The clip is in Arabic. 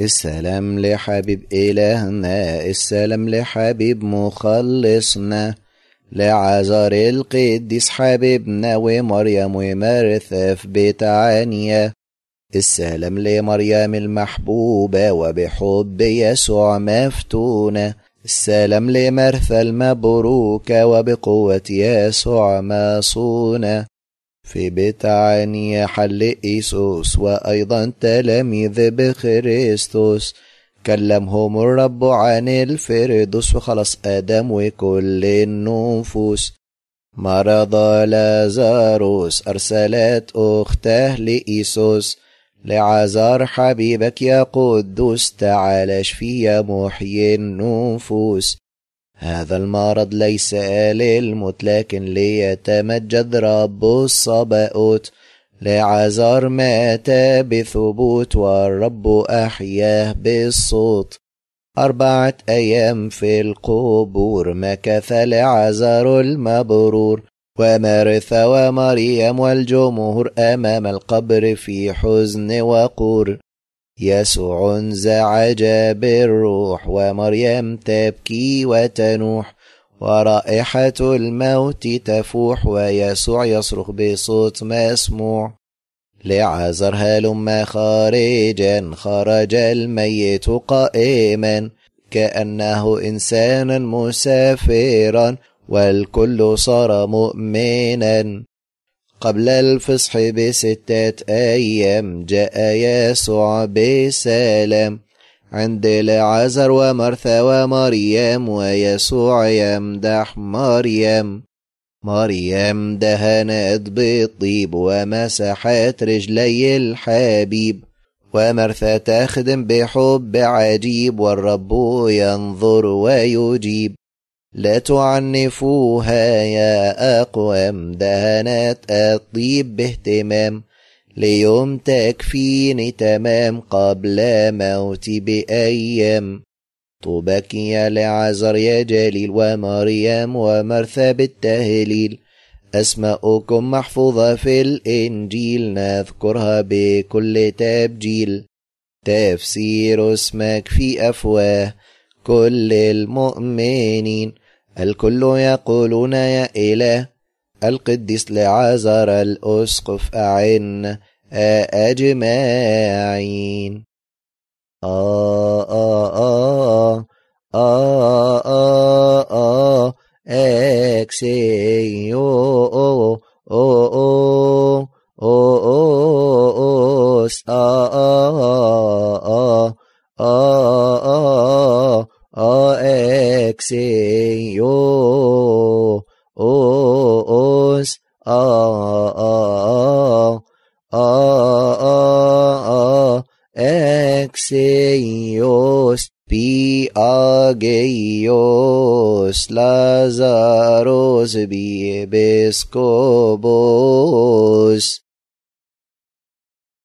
السلام لحبيب إلهنا السلام لحبيب مخلصنا لعذر القديس حبيبنا ومريم ومرثى في بيت عانية السلام لمريم المحبوبة وبحب يسوع مفتونة السلام لمرثى المبروكة وبقوة يسوع مصونة في بتعاني حل إيسوس وأيضا تلاميذ بخريستوس كلمهم الرب عن الفردوس وخلص آدم وكل النفوس مرض لازاروس أرسلت أخته لإيسوس لعزار حبيبك يا قدوس تعال اشفي يا محيي النفوس هذا المرض ليس للموت لكن ليتمجد رب الصباؤت لعزر مات بثبوت والرب أحياه بالصوت أربعة أيام في القبور مكث لعزر المبرور ومارثا ومريم والجمهور أمام القبر في حزن وقور يسوع انزعج بالروح ومريم تبكي وتنوح ورائحة الموت تفوح ويسوع يصرخ بصوت مسموع لعازر هلم خارجا خرج الميت قائما كأنه إنسانا مسافرا والكل صار مؤمنا قبل الفصح بستة أيام جاء يسوع بسلام عند العازر ومرثى ومريم ويسوع يمدح مريم مريم دهنت بالطيب ومسحت رجلي الحبيب ومرثى تخدم بحب عجيب والرب ينظر ويجيب لا تعنفوها يا أقوام دهنات الطيب باهتمام ليوم تكفيني تمام قبل موتي بأيام طوبك يا لعزر يا جليل ومريم ومرثى بالتهليل أسماؤكم محفوظة في الإنجيل نذكرها بكل تبجيل تفسير اسمك في أفواه كل المؤمنين الكل يقولون يا إله القديس لعازر الأسقف أعن أجمعين آه آه آه آه آه آه أكسيو آه آه آه آه آه آه آه آه آه إكسيوس بياجيوس لازاروس بيبسكوبوس